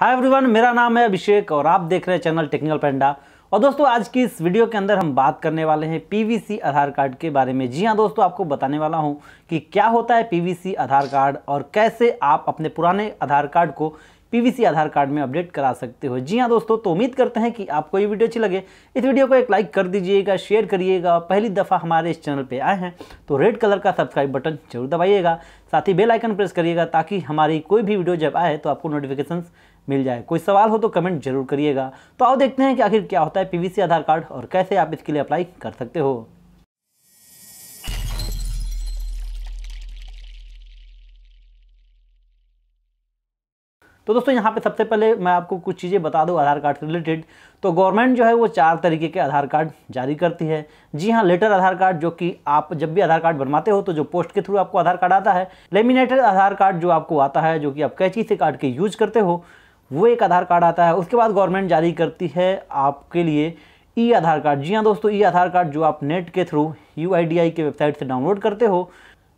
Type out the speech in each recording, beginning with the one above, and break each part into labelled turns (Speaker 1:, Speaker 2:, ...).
Speaker 1: hi everyone मेरा नाम है अभिषेक और आप देख रहे हैं चैनल टेक्निकल पेंडा और दोस्तों आज की इस वीडियो के अंदर हम बात करने वाले हैं पीवीसी आधार कार्ड के बारे में जी हाँ दोस्तों आपको बताने वाला हूँ कि क्या होता है पीवीसी आधार कार्ड और कैसे आप अपने पुराने आधार कार्ड को पीवीसी आधार कार्ड में अपडेट करा सकते हो जी हाँ दोस्तों तो उम्मीद करते हैं कि आपको ये वीडियो अच्छी लगे इस वीडियो को एक लाइक कर दीजिएगा शेयर करिएगा पहली दफ़ा हमारे इस चैनल पे आए हैं तो रेड कलर का सब्सक्राइब बटन जरूर दबाइएगा साथ ही बेल आइकन प्रेस करिएगा ताकि हमारी कोई भी वीडियो जब आए तो आपको नोटिफिकेशन मिल जाए कोई सवाल हो तो कमेंट जरूर करिएगा तो आओ देखते हैं कि आखिर क्या होता है पीवीसी आधार कार्ड और कैसे आप इसके लिए अप्लाई कर सकते हो तो दोस्तों यहाँ पे सबसे पहले मैं आपको कुछ चीज़ें बता दूँ आधार कार्ड से रिलेटेड तो गवर्नमेंट जो है वो चार तरीके के आधार कार्ड जारी करती है जी हाँ लेटर आधार कार्ड जो कि आप जब भी आधार कार्ड बनवाते हो तो जो पोस्ट के थ्रू आपको आधार कार्ड आता है लेमिनेटेड आधार कार्ड जो आपको आता है जो कि आप कैची से काट के यूज करते हो वो एक आधार कार्ड आता है उसके बाद गवर्नमेंट जारी करती है आपके लिए ई आधार कार्ड जी हाँ दोस्तों ई आधार कार्ड जो आप नेट के थ्रू यू के वेबसाइट से डाउनलोड करते हो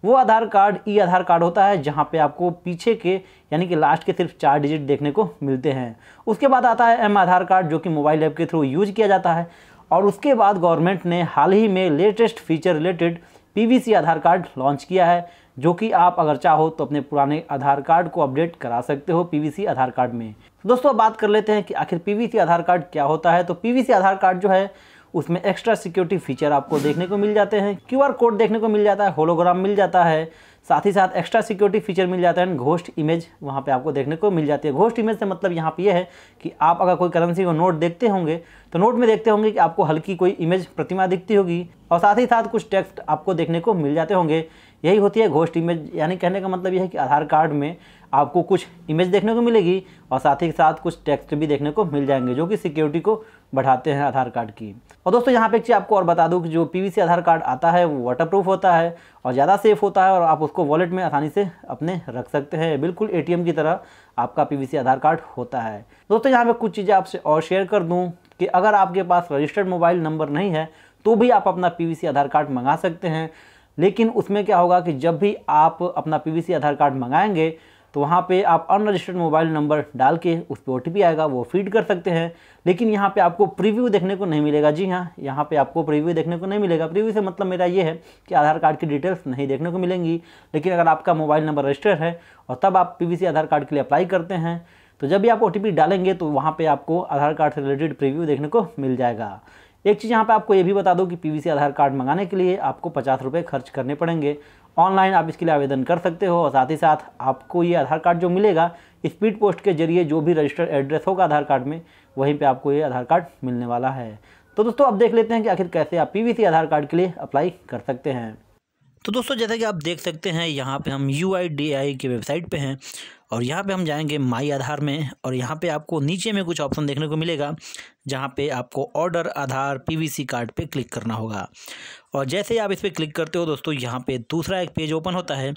Speaker 1: वो आधार कार्ड ई आधार कार्ड होता है जहाँ पे आपको पीछे के यानी कि लास्ट के सिर्फ चार डिजिट देखने को मिलते हैं उसके बाद आता है एम आधार कार्ड जो कि मोबाइल ऐप के थ्रू यूज किया जाता है और उसके बाद गवर्नमेंट ने हाल ही में latest feature related PVC Aadhaar card launch किया है जो कि आप अगर चाहो तो अपने पुराने आधार कार्ड को अपडेट करा सकते हो पीवीसी आधार कार्ड में तो दोस्तों अब बात कर लेते हैं कि आखिर पीवीसी आधार कार्ड क्या होता है तो पीवीसी आधार कार्ड जो है उसमें एक्स्ट्रा सिक्योरिटी फीचर आपको देखने को मिल जाते हैं क्यूआर कोड देखने को मिल जाता है होलोग्राम मिल जाता है साथ ही साथ एक्स्ट्रा सिक्योरिटी फीचर मिल जाता है घोष्ट इमेज वहाँ पे आपको देखने को मिल जाती है घोष्ट इमेज से मतलब यहाँ पे ये यह है कि आप अगर कोई करेंसी को नोट देखते होंगे तो नोट में देखते होंगे कि आपको हल्की कोई इमेज प्रतिमा दिखती होगी और साथ ही साथ कुछ टेक्स्ट आपको देखने को मिल जाते होंगे यही होती है घोष्ट इमेज यानी कहने का मतलब यह है कि आधार कार्ड में आपको कुछ इमेज देखने को मिलेगी और साथ ही साथ कुछ टेक्स्ट भी देखने को मिल जाएंगे जो कि सिक्योरिटी को बढ़ाते हैं आधार कार्ड की और दोस्तों यहाँ पे एक चीज़ आपको और बता दूँ कि जो पीवीसी आधार कार्ड आता है वो वाटर प्रूफ होता है और ज़्यादा सेफ होता है और आप उसको वॉलेट में आसानी से अपने रख सकते हैं बिल्कुल ए की तरह आपका पी आधार कार्ड होता है दोस्तों यहाँ पर कुछ चीज़ें आपसे और शेयर कर दूँ कि अगर आपके पास रजिस्टर्ड मोबाइल नंबर नहीं है तो भी आप अपना पी आधार कार्ड मंगा सकते हैं लेकिन उसमें क्या होगा कि जब भी आप अपना पी आधार कार्ड मंगाएंगे तो वहाँ पे आप अनरजिस्टर्ड मोबाइल नंबर डाल के उस पर ओ आएगा वो फीड कर सकते हैं लेकिन यहाँ पे आपको प्रीव्यू देखने को नहीं मिलेगा जी हाँ यहाँ पे आपको प्रीव्यू देखने को नहीं मिलेगा प्रीव्यू से मतलब मेरा ये है कि आधार कार्ड की डिटेल्स नहीं देखने को मिलेंगी लेकिन अगर आपका मोबाइल नंबर रजिस्टर है और तब आप पी आधार कार्ड के लिए अप्लाई करते हैं तो जब भी आप ओ डालेंगे तो वहाँ पर आपको आधार कार्ड से रिलेटेड प्रिव्यू देखने को मिल जाएगा एक चीज़ यहाँ पे आपको ये भी बता दो कि पीवीसी आधार कार्ड मंगाने के लिए आपको पचास रुपये खर्च करने पड़ेंगे ऑनलाइन आप इसके लिए आवेदन कर सकते हो और साथ ही साथ आपको ये आधार कार्ड जो मिलेगा स्पीड पोस्ट के जरिए जो भी रजिस्टर्ड एड्रेस होगा आधार कार्ड में वहीं पर आपको ये आधार कार्ड मिलने वाला है तो दोस्तों अब देख लेते हैं कि आखिर कैसे आप पीवीसी आधार कार्ड के लिए अप्लाई कर सकते हैं तो दोस्तों जैसा कि आप देख सकते हैं यहाँ पे हम यू आई डी आई की वेबसाइट पे हैं और यहाँ पे हम जाएंगे माई आधार में और यहाँ पे आपको नीचे में कुछ ऑप्शन देखने को मिलेगा जहाँ पे आपको ऑर्डर आधार पीवीसी कार्ड पे क्लिक करना होगा और जैसे ही आप इस पर क्लिक करते हो दोस्तों यहाँ पे दूसरा एक पेज ओपन होता है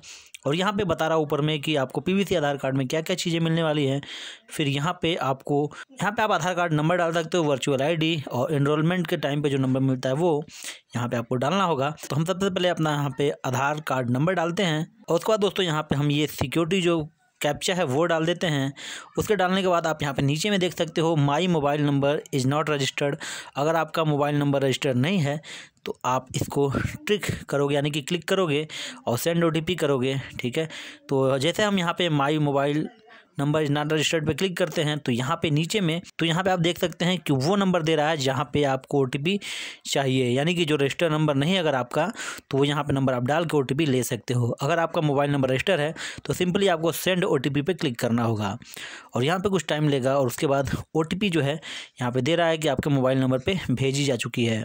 Speaker 1: और यहाँ पे बता रहा ऊपर में कि आपको पीवीसी आधार कार्ड में क्या क्या चीज़ें मिलने वाली हैं फिर यहाँ पे आपको यहाँ पे आप आधार कार्ड नंबर डाल सकते हो वर्चुअल आईडी और इनरोलमेंट के टाइम पे जो नंबर मिलता है वो यहाँ पे आपको डालना होगा तो हम सबसे पहले अपना यहाँ पे आधार कार्ड नंबर डालते हैं और उसके बाद दोस्तों यहाँ पर हम ये सिक्योरिटी जो कैप्चा है वो डाल देते हैं उसके डालने के बाद आप यहाँ पर नीचे में देख सकते हो my mobile number is not registered अगर आपका मोबाइल नंबर रजिस्टर्ड नहीं है तो आप इसको ट्रिक करोगे यानी कि क्लिक करोगे और सेंड ओ करोगे ठीक है तो जैसे हम यहाँ पे my mobile number is not registered पे क्लिक करते हैं तो यहाँ पे नीचे में तो यहाँ पे आप देख सकते हैं कि वो नंबर दे रहा है जहाँ पे आपको ओ चाहिए यानी कि जो रजिस्टर नंबर नहीं अगर आपका तो वो यहाँ पर नंबर आप डाल के ओ ले सकते हो अगर आपका मोबाइल नंबर रजिस्टर है तो सिंपली आपको सेंड ओ पे क्लिक करना होगा और यहाँ पर कुछ टाइम लेगा और उसके बाद ओ जो है यहाँ पर दे रहा है कि आपके मोबाइल नंबर पर भेजी जा चुकी है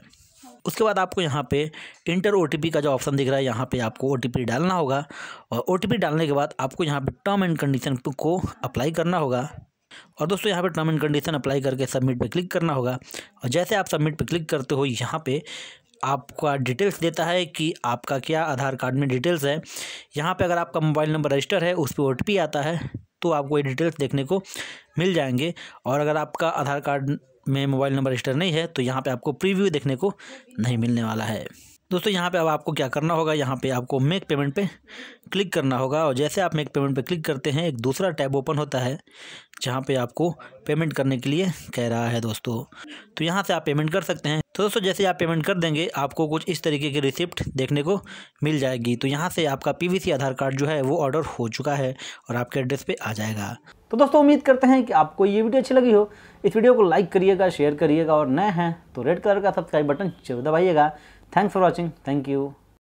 Speaker 1: उसके बाद आपको यहाँ पे इंटर ओ का जो ऑप्शन दिख रहा है यहाँ पे आपको ओ डालना होगा और ओ डालने के बाद आपको यहाँ पे टर्म एंड कंडीशन को अप्लाई करना होगा और दोस्तों यहाँ पे टर्म एंड कंडीशन अप्लाई करके सबमिट पे क्लिक करना होगा और जैसे आप सबमिट पे क्लिक करते हो यहाँ पे आपका डिटेल्स देता है कि आपका क्या आधार कार्ड में डिटेल्स है यहाँ पे अगर आपका मोबाइल नंबर रजिस्टर है उस पर ओ आता है तो आपको ये डिटेल्स देखने को मिल जाएंगे और अगर आपका आधार कार्ड में मोबाइल नंबर रजिस्टर नहीं है तो यहाँ पर आपको प्रीव्यू देखने को नहीं मिलने वाला है दोस्तों यहाँ पे अब आपको क्या करना होगा यहाँ पे आपको मेक पेमेंट पे क्लिक करना होगा और जैसे आप मेक पेमेंट पे क्लिक करते हैं एक दूसरा टैब ओपन होता है जहाँ पे आपको पेमेंट करने के लिए कह रहा है दोस्तों तो यहाँ से आप पेमेंट कर सकते हैं तो दोस्तों जैसे आप पेमेंट कर देंगे आपको कुछ इस तरीके की रिसिप्ट देखने को मिल जाएगी तो यहाँ से आपका पीवीसी आधार कार्ड जो है वो ऑर्डर हो चुका है और आपके एड्रेस पे आ जाएगा तो दोस्तों उम्मीद करते हैं कि आपको ये वीडियो अच्छी लगी हो इस वीडियो को लाइक करिएगा शेयर करिएगा और नए हैं तो रेड कलर का सब्सक्राइब बटन जरूर दबाइएगा thanks for watching thank you